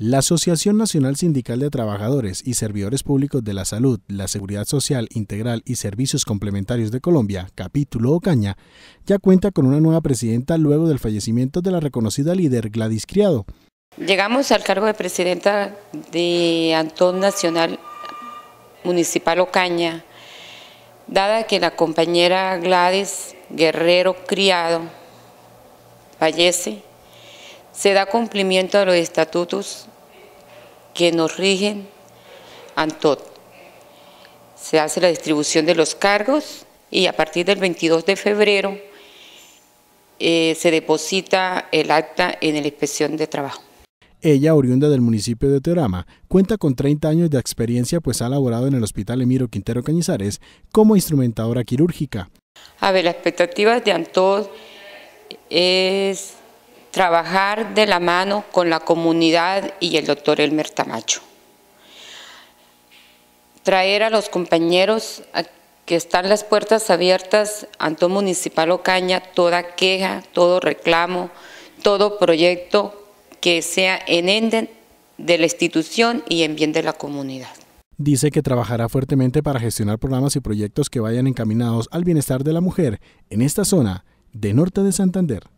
La Asociación Nacional Sindical de Trabajadores y Servidores Públicos de la Salud, la Seguridad Social Integral y Servicios Complementarios de Colombia, capítulo Ocaña, ya cuenta con una nueva presidenta luego del fallecimiento de la reconocida líder Gladys Criado. Llegamos al cargo de presidenta de Antón Nacional Municipal Ocaña, dada que la compañera Gladys Guerrero Criado fallece se da cumplimiento a los estatutos que nos rigen ANTOT. Se hace la distribución de los cargos y a partir del 22 de febrero eh, se deposita el acta en la inspección de trabajo. Ella, oriunda del municipio de Teorama, cuenta con 30 años de experiencia pues ha laborado en el Hospital Emiro Quintero Cañizares como instrumentadora quirúrgica. A ver, las expectativas de Antod es trabajar de la mano con la comunidad y el doctor Elmer Tamacho. Traer a los compañeros que están las puertas abiertas ante Municipal Ocaña, toda queja, todo reclamo, todo proyecto que sea en ende de la institución y en bien de la comunidad. Dice que trabajará fuertemente para gestionar programas y proyectos que vayan encaminados al bienestar de la mujer en esta zona de norte de Santander.